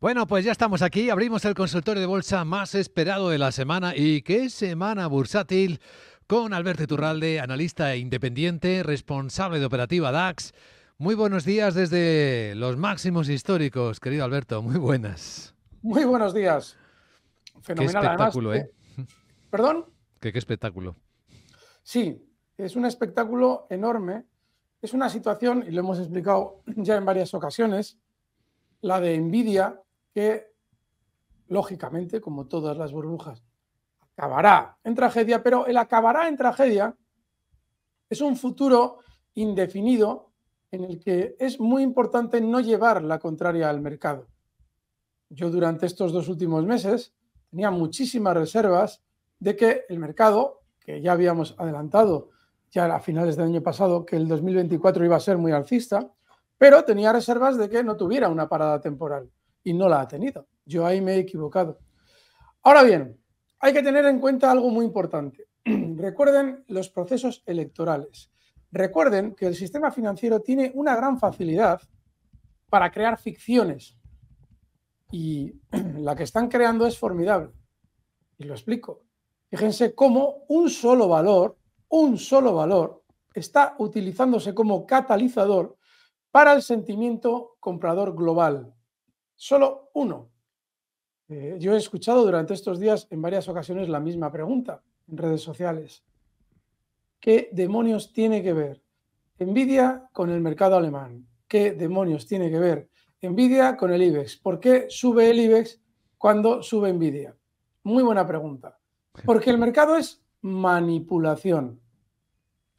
Bueno, pues ya estamos aquí, abrimos el consultorio de bolsa más esperado de la semana y qué semana bursátil con Alberto Turralde, analista e independiente, responsable de operativa DAX. Muy buenos días desde los máximos históricos, querido Alberto, muy buenas. Muy buenos días. Fenomenal. Qué espectáculo, ¿eh? ¿Eh? ¿Perdón? qué espectáculo. Sí, es un espectáculo enorme. Es una situación, y lo hemos explicado ya en varias ocasiones, la de Nvidia, que, lógicamente, como todas las burbujas, acabará en tragedia, pero el acabará en tragedia es un futuro indefinido en el que es muy importante no llevar la contraria al mercado. Yo durante estos dos últimos meses tenía muchísimas reservas de que el mercado, que ya habíamos adelantado ya a finales del año pasado, que el 2024 iba a ser muy alcista, pero tenía reservas de que no tuviera una parada temporal y no la ha tenido. Yo ahí me he equivocado. Ahora bien, hay que tener en cuenta algo muy importante. Recuerden los procesos electorales. Recuerden que el sistema financiero tiene una gran facilidad para crear ficciones. Y la que están creando es formidable. Y lo explico. Fíjense cómo un solo valor, un solo valor, está utilizándose como catalizador para el sentimiento comprador global. Solo uno. Eh, yo he escuchado durante estos días en varias ocasiones la misma pregunta en redes sociales. ¿Qué demonios tiene que ver envidia con el mercado alemán? ¿Qué demonios tiene que ver envidia con el IBEX? ¿Por qué sube el IBEX cuando sube envidia Muy buena pregunta. Porque el mercado es manipulación.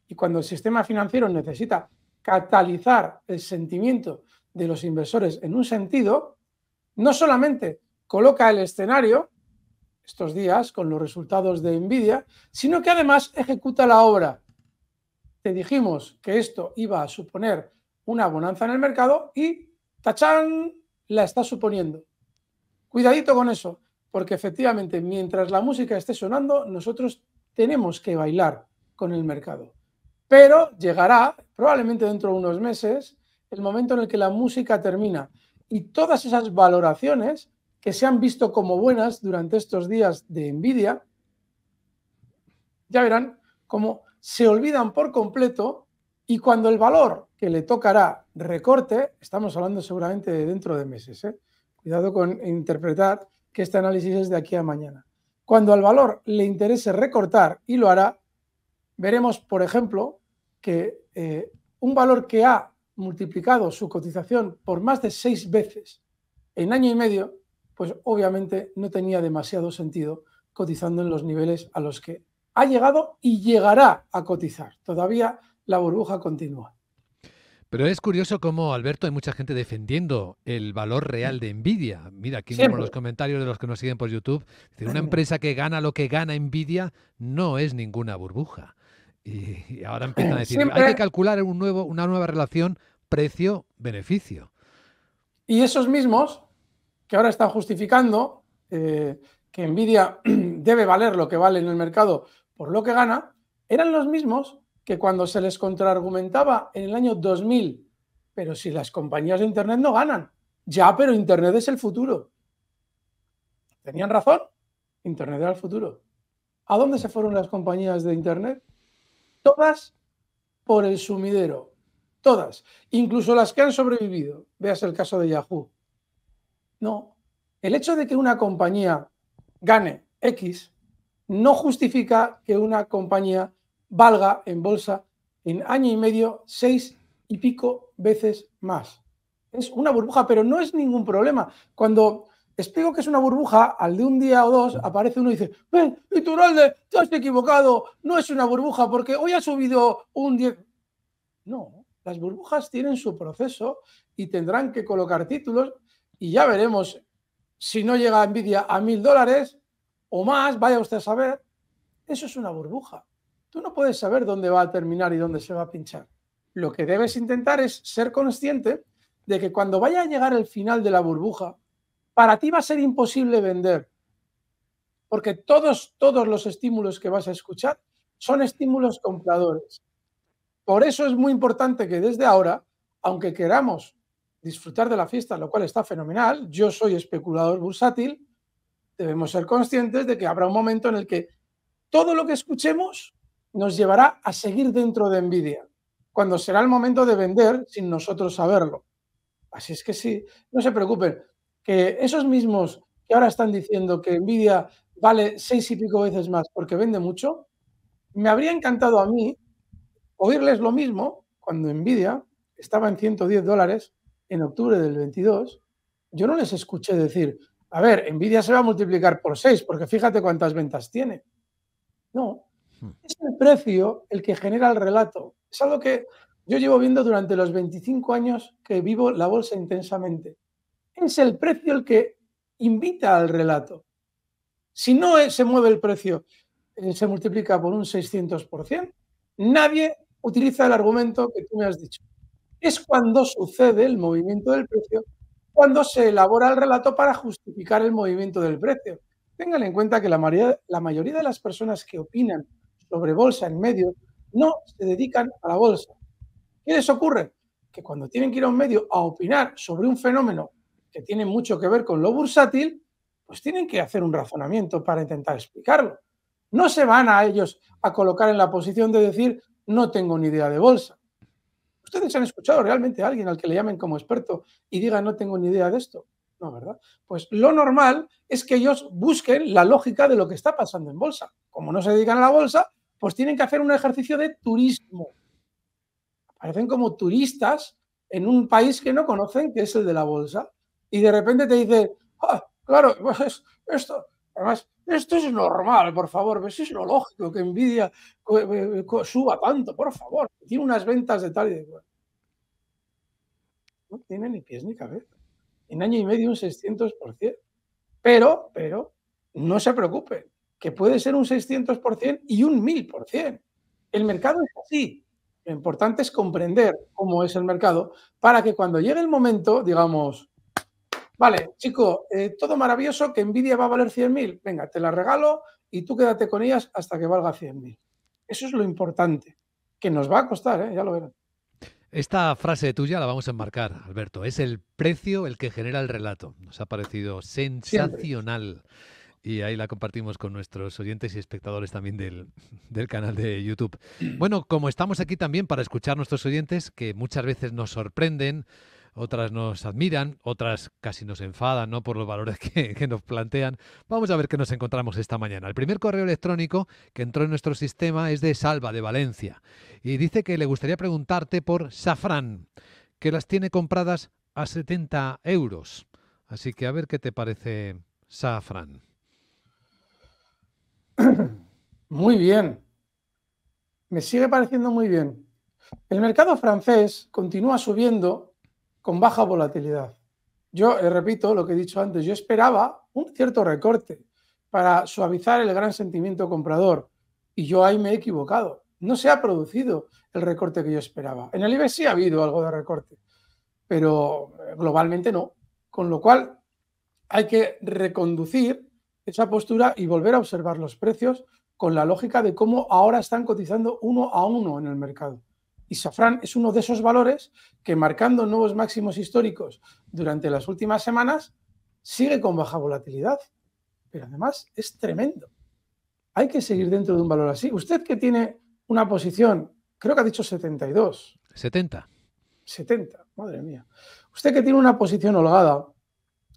Y cuando el sistema financiero necesita catalizar el sentimiento de los inversores en un sentido, no solamente coloca el escenario estos días con los resultados de Nvidia, sino que además ejecuta la obra. Te dijimos que esto iba a suponer una bonanza en el mercado y tachán la está suponiendo. Cuidadito con eso, porque efectivamente mientras la música esté sonando, nosotros tenemos que bailar con el mercado. Pero llegará, probablemente dentro de unos meses, el momento en el que la música termina y todas esas valoraciones que se han visto como buenas durante estos días de envidia, ya verán cómo se olvidan por completo y cuando el valor que le tocará recorte, estamos hablando seguramente de dentro de meses, ¿eh? cuidado con interpretar que este análisis es de aquí a mañana. Cuando al valor le interese recortar y lo hará, veremos, por ejemplo, que eh, un valor que ha multiplicado su cotización por más de seis veces en año y medio, pues obviamente no tenía demasiado sentido cotizando en los niveles a los que ha llegado y llegará a cotizar. Todavía la burbuja continúa. Pero es curioso cómo, Alberto, hay mucha gente defendiendo el valor real de Nvidia. Mira, aquí vemos los comentarios de los que nos siguen por YouTube. una empresa que gana lo que gana Nvidia no es ninguna burbuja. Y, ahora empiezan a decir, hay que calcular un nuevo, una nueva relación precio-beneficio. Y esos mismos que ahora están justificando eh, que Nvidia debe valer lo que vale en el mercado por lo que gana, eran los mismos que cuando se les contraargumentaba en el año 2000, pero si las compañías de Internet no ganan, ya, pero Internet es el futuro. ¿Tenían razón? Internet era el futuro. ¿A dónde se fueron las compañías de Internet? Todas por el sumidero. Todas, incluso las que han sobrevivido. Veas el caso de Yahoo. No, el hecho de que una compañía gane X no justifica que una compañía valga en bolsa en año y medio seis y pico veces más. Es una burbuja, pero no es ningún problema. Cuando explico que es una burbuja, al de un día o dos aparece uno y dice, ven, eh, Iturralde, te has equivocado, no es una burbuja porque hoy ha subido un 10... No, las burbujas tienen su proceso y tendrán que colocar títulos y ya veremos si no llega Nvidia a mil dólares o más, vaya usted a saber. Eso es una burbuja. Tú no puedes saber dónde va a terminar y dónde se va a pinchar. Lo que debes intentar es ser consciente de que cuando vaya a llegar el final de la burbuja, para ti va a ser imposible vender. Porque todos, todos los estímulos que vas a escuchar son estímulos compradores. Por eso es muy importante que desde ahora, aunque queramos disfrutar de la fiesta, lo cual está fenomenal, yo soy especulador bursátil, debemos ser conscientes de que habrá un momento en el que todo lo que escuchemos nos llevará a seguir dentro de envidia, cuando será el momento de vender sin nosotros saberlo. Así es que sí, no se preocupen, que esos mismos que ahora están diciendo que envidia vale seis y pico veces más porque vende mucho, me habría encantado a mí Oírles lo mismo cuando Nvidia estaba en 110 dólares en octubre del 22, yo no les escuché decir, a ver, Nvidia se va a multiplicar por 6 porque fíjate cuántas ventas tiene. No, hmm. es el precio el que genera el relato. Es algo que yo llevo viendo durante los 25 años que vivo la bolsa intensamente. Es el precio el que invita al relato. Si no eh, se mueve el precio, eh, se multiplica por un 600%, nadie utiliza el argumento que tú me has dicho. Es cuando sucede el movimiento del precio, cuando se elabora el relato para justificar el movimiento del precio. Tengan en cuenta que la mayoría, la mayoría de las personas que opinan sobre bolsa en medio no se dedican a la bolsa. ¿Qué les ocurre? Que cuando tienen que ir a un medio a opinar sobre un fenómeno que tiene mucho que ver con lo bursátil, pues tienen que hacer un razonamiento para intentar explicarlo. No se van a ellos a colocar en la posición de decir, no tengo ni idea de bolsa. ¿Ustedes han escuchado realmente a alguien al que le llamen como experto y diga no tengo ni idea de esto? No, ¿verdad? Pues lo normal es que ellos busquen la lógica de lo que está pasando en bolsa. Como no se dedican a la bolsa, pues tienen que hacer un ejercicio de turismo. Aparecen como turistas en un país que no conocen, que es el de la bolsa, y de repente te dice, ah, claro, pues esto, Además, esto es normal, por favor, eso es lo lógico que envidia, eh, eh, suba tanto, por favor. Tiene unas ventas de tal y de No tiene ni pies ni cabeza. En año y medio un 600%. Pero, pero, no se preocupen, que puede ser un 600% y un 1000%. El mercado es así. Lo importante es comprender cómo es el mercado para que cuando llegue el momento, digamos, Vale, chico, eh, todo maravilloso, que Nvidia va a valer 100.000. Venga, te la regalo y tú quédate con ellas hasta que valga 100.000. Eso es lo importante, que nos va a costar, ¿eh? ya lo verán. Esta frase tuya la vamos a enmarcar, Alberto. Es el precio el que genera el relato. Nos ha parecido sensacional. y ahí la compartimos con nuestros oyentes y espectadores también del, canal de YouTube. Bueno, como estamos aquí también para escuchar a nuestros oyentes, que muchas veces nos sorprenden otras nos admiran, otras casi nos enfadan ¿no? por los valores que, que, nos plantean. Vamos a ver qué nos encontramos esta mañana. El primer correo electrónico que entró en nuestro sistema es de Salva, de Valencia, y dice que le gustaría preguntarte por Safran, que las tiene compradas a 70 euros. Así que a ver qué te parece Safran. Muy bien. Me sigue pareciendo muy bien. El mercado francés continúa subiendo con baja volatilidad. Yo eh, repito lo que he dicho antes, yo esperaba un cierto recorte para suavizar el gran sentimiento comprador y yo ahí me he equivocado. No se ha producido el recorte que yo esperaba. En el IBEX sí ha habido algo de recorte, pero eh, globalmente no. Con lo cual hay que reconducir esa postura y volver a observar los precios con la lógica de cómo ahora están cotizando uno a uno en el mercado. Y safrán es uno de esos valores que marcando nuevos máximos históricos durante las últimas semanas, sigue con baja volatilidad. Pero además es tremendo. Hay que seguir dentro de un valor así. Usted que tiene una posición, creo que ha dicho 72. 70. 70, madre mía. Usted que tiene una posición holgada,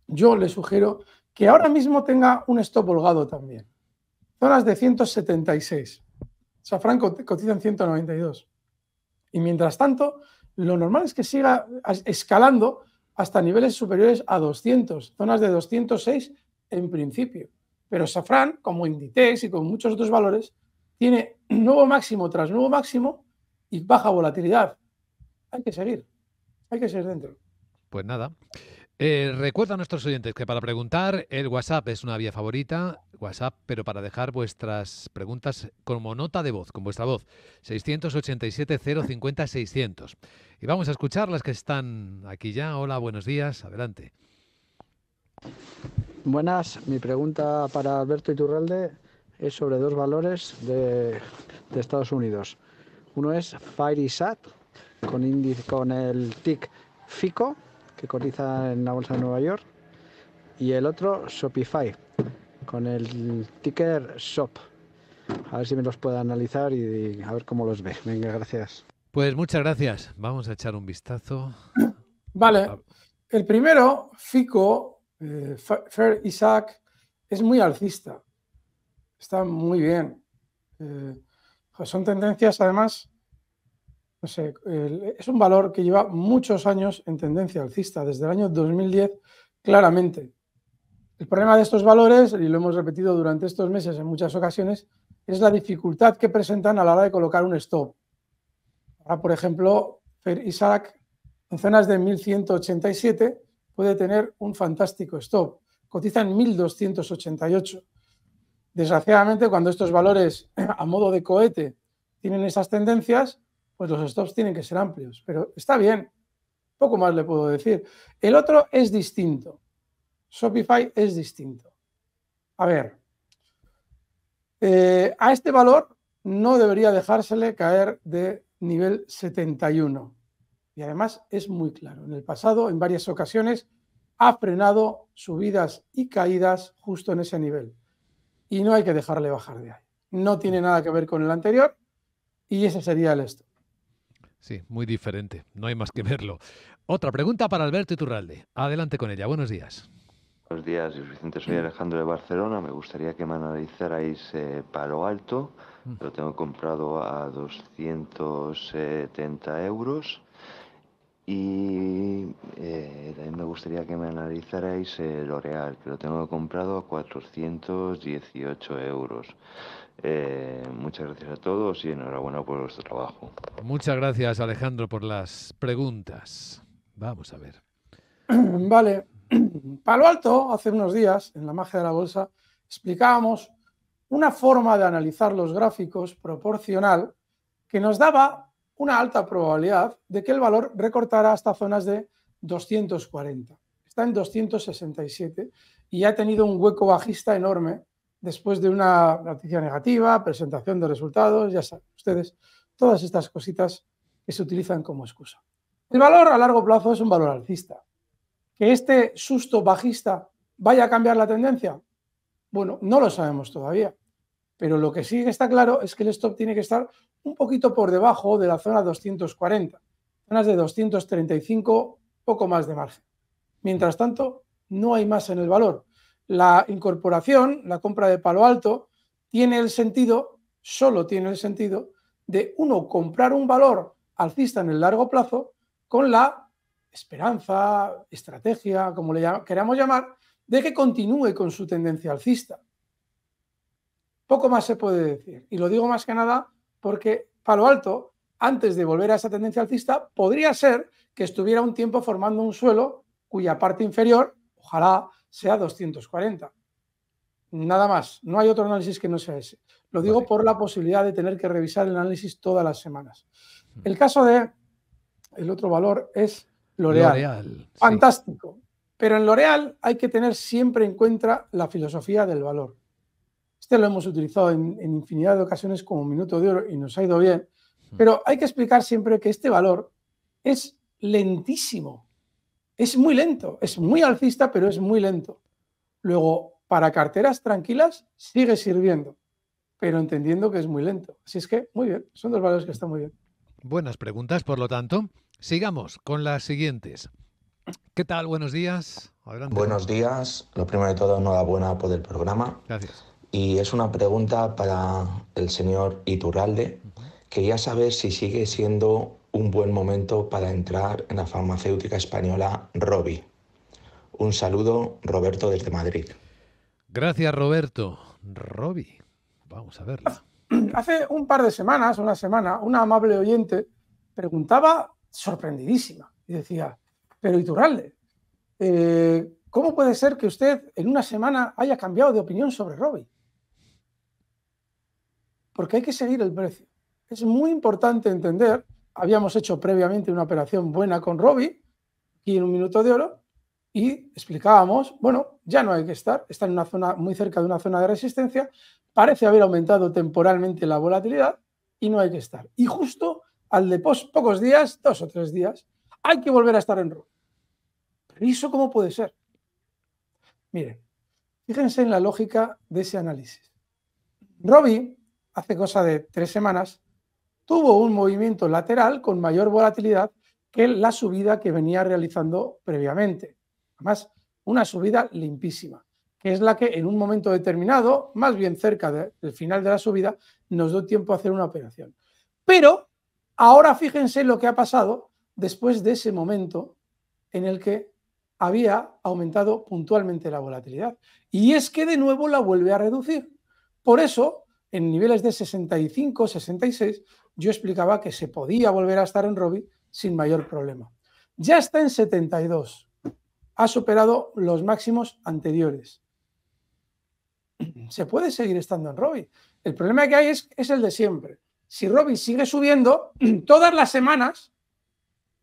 yo le sugiero que ahora mismo tenga un stop holgado también. Zonas de 176. Safran cotiza en 192. Y mientras tanto, lo normal es que siga escalando hasta niveles superiores a 200, zonas de 206 en principio. Pero Safran, como Inditex y con muchos otros valores, tiene nuevo máximo tras nuevo máximo y baja volatilidad. Hay que seguir, hay que seguir dentro. Pues nada. Eh, recuerda a nuestros oyentes que para preguntar el WhatsApp es una vía favorita, WhatsApp, pero para dejar vuestras preguntas como nota de voz, con vuestra voz, 687-050-600. Y vamos a escuchar las que están aquí ya. Hola, buenos días, adelante. Buenas, mi pregunta para Alberto Iturralde es sobre dos valores de, Estados Unidos. Uno es FireSat con, índice, con el TIC FICO que cotiza en la bolsa de Nueva York, y el otro Shopify, con el ticker SHOP. A ver si me los puede analizar y, a ver cómo los ve. Venga, gracias. Pues muchas gracias. Vamos a echar un vistazo. Vale. Ah. El primero, FICO, eh, Fair Isaac, es muy alcista. Está muy bien. Eh, son tendencias, además, es un valor que lleva muchos años en tendencia alcista, desde el año 2010 claramente. El problema de estos valores, y lo hemos repetido durante estos meses en muchas ocasiones, es la dificultad que presentan a la hora de colocar un stop. Ahora, por ejemplo, Fer Isaac en zonas de 1187 puede tener un fantástico stop. Cotiza en 1288. Desgraciadamente, cuando estos valores a modo de cohete tienen esas tendencias, pues los stops tienen que ser amplios. Pero está bien, poco más le puedo decir. El otro es distinto. Shopify es distinto. A ver, eh, a este valor no debería dejársele caer de nivel 71. Y además es muy claro. En el pasado, en varias ocasiones, ha frenado subidas y caídas justo en ese nivel. Y no hay que dejarle bajar de ahí. No tiene nada que ver con el anterior y ese sería el stop. Sí, muy diferente. No hay más que verlo. Otra pregunta para Alberto Iturralde. Adelante con ella. Buenos días. Buenos días, Vicente. Soy Alejandro de Barcelona. Me gustaría que me analizarais eh, Palo Alto. Mm. Lo tengo comprado a 270 euros. Y eh, también me gustaría que me analizarais el L'Oreal, que lo tengo comprado a 418 euros. Eh, muchas gracias a todos y enhorabuena por vuestro trabajo. Muchas gracias, Alejandro, por las preguntas. Vamos a ver. Vale. Palo Alto, hace unos días, en la magia de la bolsa, explicábamos una forma de analizar los gráficos proporcional que nos daba una alta probabilidad de que el valor recortara hasta zonas de 240. Está en 267 y ha tenido un hueco bajista enorme después de una noticia negativa, presentación de resultados, ya saben ustedes, todas estas cositas que se utilizan como excusa. El valor a largo plazo es un valor alcista. ¿Que este susto bajista vaya a cambiar la tendencia? Bueno, no lo sabemos todavía. Pero lo que sí que está claro es que el stop tiene que estar un poquito por debajo de la zona 240, zonas de 235, poco más de margen. Mientras tanto, no hay más en el valor. La incorporación, la compra de palo alto, tiene el sentido, solo tiene el sentido, de uno comprar un valor alcista en el largo plazo con la esperanza, estrategia, como le queramos llamar, de que continúe con su tendencia alcista. Poco más se puede decir. Y lo digo más que nada porque lo Alto, antes de volver a esa tendencia alcista, podría ser que estuviera un tiempo formando un suelo cuya parte inferior, ojalá, sea 240. Nada más. No hay otro análisis que no sea ese. Lo digo por la posibilidad de tener que revisar el análisis todas las semanas. Mm. El caso de el otro valor es L'Oreal. Fantástico. Pero en L'Oreal hay que tener siempre en cuenta la filosofía del valor. Este lo hemos utilizado en, infinidad de ocasiones como minuto de oro y nos ha ido bien. Hmm. Pero hay que explicar siempre que este valor es lentísimo. Es muy lento. Es muy alcista, pero es muy lento. Luego, para carteras tranquilas, sigue sirviendo, pero entendiendo que es muy lento. Así es que, muy bien. Son dos valores que están muy bien. Buenas preguntas, por lo tanto. Sigamos con las siguientes. ¿Qué tal? Buenos días. Buenos días. Lo primero de todo, enhorabuena por el programa. Gracias y es una pregunta para el señor Iturralde. Quería saber si sigue siendo un buen momento para entrar en la farmacéutica española Robi. Un saludo, Roberto, desde Madrid. Gracias, Roberto. Robi, vamos a verla. Hace un par de semanas, una semana, una amable oyente preguntaba sorprendidísima y decía, pero Iturralde, eh, ¿cómo puede ser que usted en una semana haya cambiado de opinión sobre Robi? porque hay que seguir el precio. Es muy importante entender, habíamos hecho previamente una operación buena con Robbie, aquí en un minuto de oro, y explicábamos, bueno, ya no hay que estar, está en una zona muy cerca de una zona de resistencia, parece haber aumentado temporalmente la volatilidad y no hay que estar. Y justo al de pocos días, dos o tres días, hay que volver a estar en rojo. ¿Pero eso cómo puede ser? Miren, fíjense en la lógica de ese análisis. Robbie hace cosa de tres semanas, tuvo un movimiento lateral con mayor volatilidad que la subida que venía realizando previamente. Además, una subida limpísima, que es la que en un momento determinado, más bien cerca del final de la subida, nos dio tiempo a hacer una operación. Pero ahora fíjense lo que ha pasado después de ese momento en el que había aumentado puntualmente la volatilidad. Y es que de nuevo la vuelve a reducir. Por eso, en niveles de 65, 66, yo explicaba que se podía volver a estar en Robbie sin mayor problema. Ya está en 72. Ha superado los máximos anteriores. Se puede seguir estando en Robby. El problema que hay es, el de siempre. Si Robby sigue subiendo todas las semanas,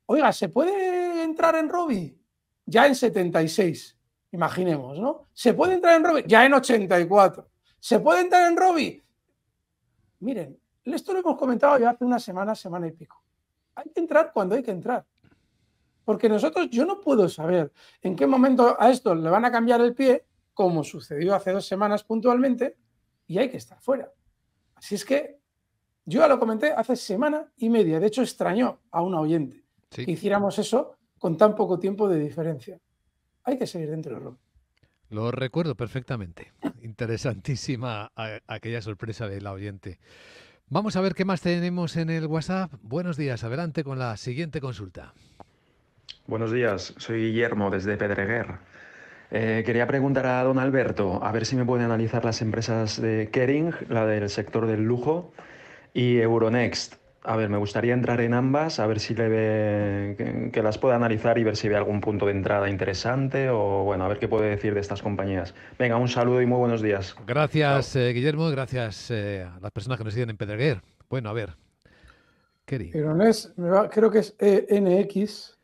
oiga, ¿se puede entrar en Robbie Ya en 76, imaginemos, ¿no? ¿Se puede entrar en Robi? Ya en 84. ¿Se puede entrar en Robby. Miren, esto lo hemos comentado ya hace una semana, semana y pico. Hay que entrar cuando hay que entrar. Porque nosotros, yo no puedo saber en qué momento a esto le van a cambiar el pie, como sucedió hace dos semanas puntualmente, y hay que estar fuera. Así es que yo ya lo comenté hace semana y media. De hecho, extrañó a un oyente que hiciéramos eso con tan poco tiempo de diferencia. Hay que seguir dentro de lo. Lo recuerdo perfectamente interesantísima aquella sorpresa de la oyente. Vamos a ver qué más tenemos en el WhatsApp. Buenos días, adelante con la siguiente consulta. Buenos días, soy Guillermo desde Pedreguer. Eh, quería preguntar a don Alberto, a ver si me puede analizar las empresas de Kering, la del sector del lujo, y Euronext, a ver, me gustaría entrar en ambas, a ver si le ve, que, las pueda analizar y ver si ve algún punto de entrada interesante o bueno, a ver qué puede decir de estas compañías. Venga, un saludo y muy buenos días. Gracias, eh, Guillermo, gracias eh, a las personas que nos siguen en Pedreguer. Bueno, a ver. Pero creo que es ENX.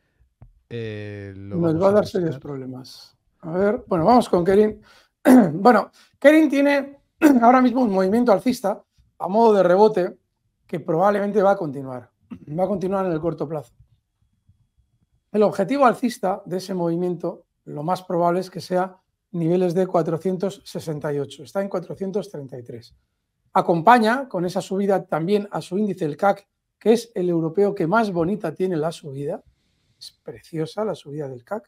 Eh, nos va a dar serios problemas. A ver, bueno, vamos con Kerin. bueno, Kerin tiene ahora mismo un movimiento alcista a modo de rebote que probablemente va a continuar, va a continuar en el corto plazo. El objetivo alcista de ese movimiento, lo más probable es que sea niveles de 468, está en 433. Acompaña con esa subida también a su índice el CAC, que es el europeo que más bonita tiene la subida, es preciosa la subida del CAC.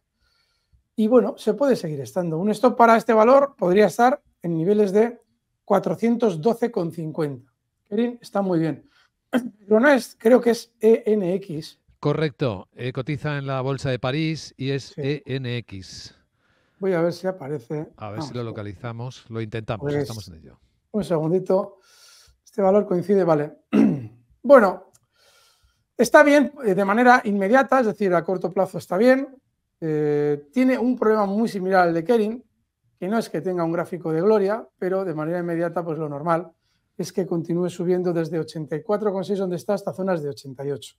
Y bueno, se puede seguir estando. Un stop para este valor podría estar en niveles de 412,50. Kering está muy bien. no es creo que es ENX. Correcto, eh, cotiza en la Bolsa de París y es ENX. Voy a ver si aparece. A ver si lo localizamos, lo intentamos, pues, estamos en ello. Un segundito. Este valor coincide, vale. bueno, está bien eh, de manera inmediata, es decir, a corto plazo está bien. Eh, tiene un problema muy similar al de Kering, que no es que tenga un gráfico de gloria, pero de manera inmediata, pues lo normal es que continúe subiendo desde 84,6 donde está hasta zonas de 88.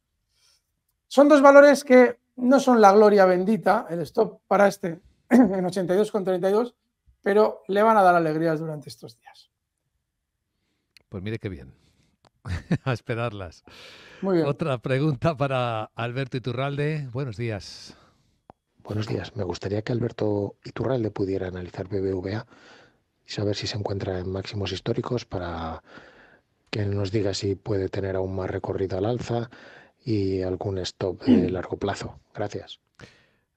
Son dos valores que no son la gloria bendita, el stop para este en 82,32, pero le van a dar alegrías durante estos días. Pues mire qué bien. a esperarlas. Muy Otra pregunta para Alberto Iturralde. Buenos días. Buenos días. Me gustaría que Alberto Iturralde pudiera analizar BBVA a ver si se encuentra en máximos históricos para que nos diga si puede tener aún más recorrido al alza y algún stop de mm. largo plazo. Gracias.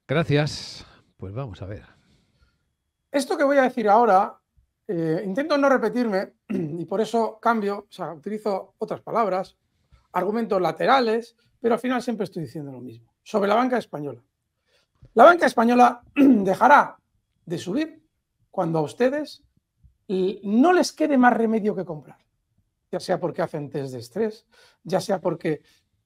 Gracias. Pues vamos a ver. Esto que voy a decir ahora, eh, intento no repetirme y por eso cambio, o sea, utilizo otras palabras, argumentos laterales, pero al final siempre estoy diciendo lo mismo, sobre la banca española. La banca española dejará de subir cuando a ustedes no les quede más remedio que comprar, ya sea porque hacen test de estrés, ya sea porque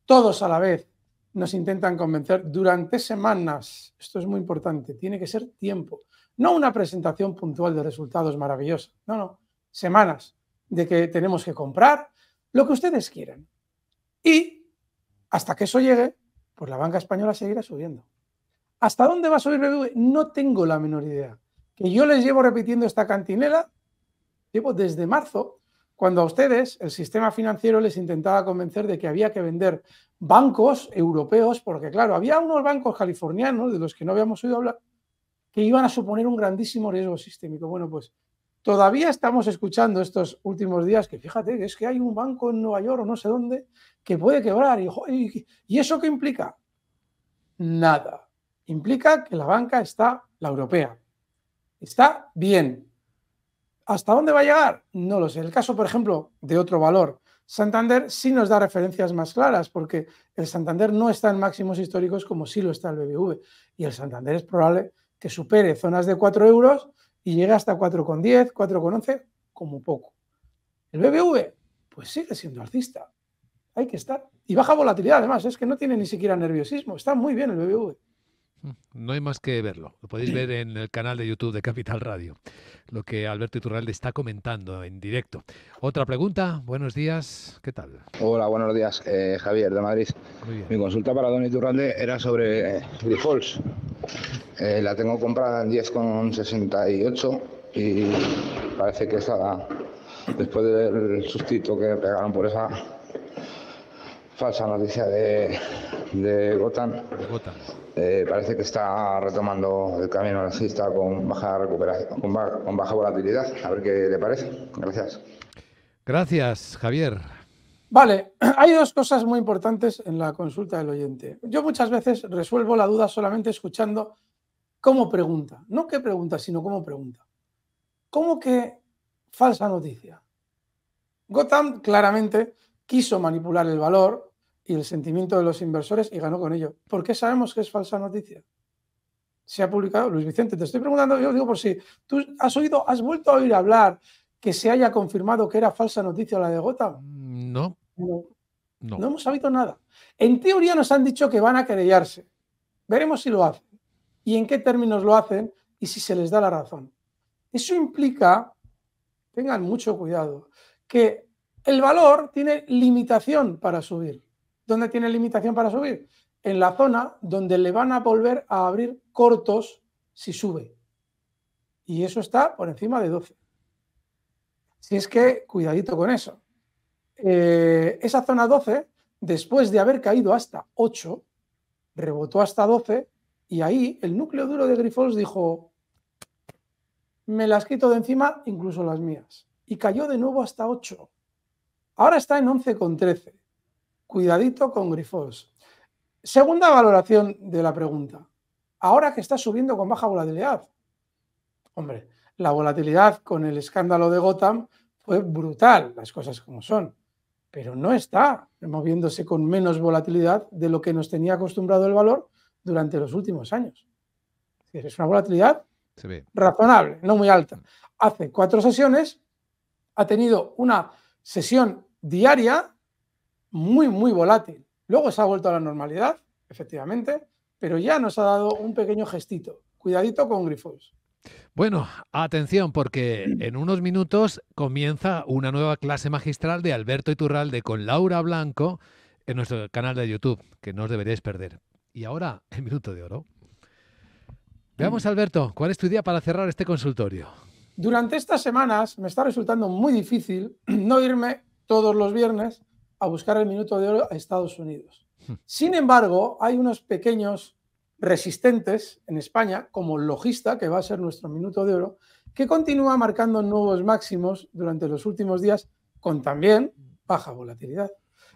todos a la vez nos intentan convencer durante semanas, esto es muy importante, tiene que ser tiempo, no una presentación puntual de resultados maravillosos, no, no, semanas de que tenemos que comprar lo que ustedes quieran. Y hasta que eso llegue, pues la banca española seguirá subiendo. ¿Hasta dónde va a subir BBV? No tengo la menor idea. Que yo les llevo repitiendo esta cantinela desde marzo, cuando a ustedes el sistema financiero les intentaba convencer de que había que vender bancos europeos, porque claro, había unos bancos californianos de los que no habíamos oído hablar, que iban a suponer un grandísimo riesgo sistémico. Bueno, pues todavía estamos escuchando estos últimos días que fíjate, es que hay un banco en Nueva York o no sé dónde que puede quebrar. ¿Y, y eso qué implica? Nada. Implica que la banca está, la europea, está bien, ¿Hasta dónde va a llegar? No lo sé. El caso, por ejemplo, de otro valor, Santander sí nos da referencias más claras porque el Santander no está en máximos históricos como sí lo está el BBV. Y el Santander es probable que supere zonas de 4 euros y llegue hasta 4,10, 4,11 como poco. El BBV, pues sigue siendo alcista. Hay que estar. Y baja volatilidad, además, es que no tiene ni siquiera nerviosismo. Está muy bien el BBV. Mm. No hay más que verlo. Lo podéis ver en el canal de YouTube de Capital Radio, lo que Alberto Iturralde está comentando en directo. Otra pregunta, buenos días, ¿qué tal? Hola, buenos días, eh, Javier de Madrid. Mi consulta para don Iturralde era sobre Grifols. Eh, eh, la tengo comprada en 10,68 y parece que esa, después del sustito que pegaron por esa, falsa noticia de, de Gotham. Eh, parece que está retomando el camino alcista con baja recuperación, con, baja volatilidad. A ver qué le parece. Gracias. Gracias, Javier. Vale, hay dos cosas muy importantes en la consulta del oyente. Yo muchas veces resuelvo la duda solamente escuchando cómo pregunta. No qué pregunta, sino cómo pregunta. ¿Cómo que falsa noticia? Gotham claramente quiso manipular el valor y el sentimiento de los inversores y ganó con ello. ¿Por qué sabemos que es falsa noticia? Se ha publicado, Luis Vicente, te estoy preguntando, yo digo por si tú has oído, has vuelto a oír hablar que se haya confirmado que era falsa noticia la de Gota. Mm, no. No, no. no hemos sabido nada. En teoría nos han dicho que van a querellarse. Veremos si lo hacen y en qué términos lo hacen y si se les da la razón. Eso implica, tengan mucho cuidado, que el valor tiene limitación para subir. ¿Dónde tiene limitación para subir? En la zona donde le van a volver a abrir cortos si sube. Y eso está por encima de 12. Si es que, cuidadito con eso. Eh, esa zona 12, después de haber caído hasta 8, rebotó hasta 12 y ahí el núcleo duro de Grifols dijo, me las quito de encima, incluso las mías. Y cayó de nuevo hasta 8. Ahora está en con 11,13. Cuidadito con grifos. Segunda valoración de la pregunta. Ahora que está subiendo con baja volatilidad. Hombre, la volatilidad con el escándalo de Gotham fue brutal, las cosas como son. Pero no está moviéndose con menos volatilidad de lo que nos tenía acostumbrado el valor durante los últimos años. Es una volatilidad razonable, no muy alta. Mm. Hace cuatro sesiones ha tenido una sesión diaria muy, muy volátil. Luego se ha vuelto a la normalidad, efectivamente, pero ya nos ha dado un pequeño gestito. Cuidadito con grifos Bueno, atención porque en unos minutos comienza una nueva clase magistral de Alberto Iturralde con Laura Blanco en nuestro canal de YouTube, que no os deberéis perder. Y ahora, el minuto de oro. Veamos, Alberto, ¿cuál es tu día para cerrar este consultorio? Durante estas semanas me está resultando muy difícil no irme todos los viernes a buscar el minuto de oro a Estados Unidos. Hmm. Sin embargo, hay unos pequeños resistentes en España, como Logista, que va a ser nuestro minuto de oro, que continúa marcando nuevos máximos durante los últimos días con también baja volatilidad.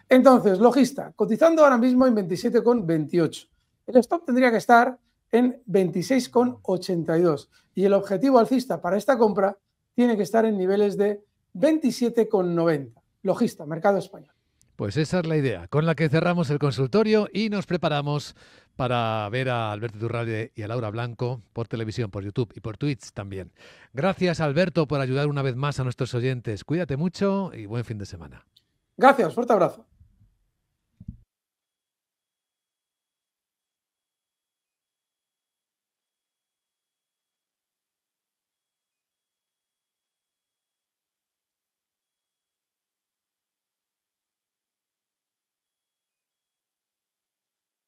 Entonces, Logista, cotizando ahora mismo en 27,28. El stop tendría que estar en 26,82 y el objetivo alcista para esta compra tiene que estar en niveles de 27,90. Logista, mercado español. Pues esa es la idea, con la que cerramos el consultorio y nos preparamos para ver a Alberto Turralde y a Laura Blanco por televisión, por YouTube y por Twitch también. Gracias, Alberto, por ayudar una vez más a nuestros oyentes. Cuídate mucho y buen fin de semana. Gracias, fuerte abrazo.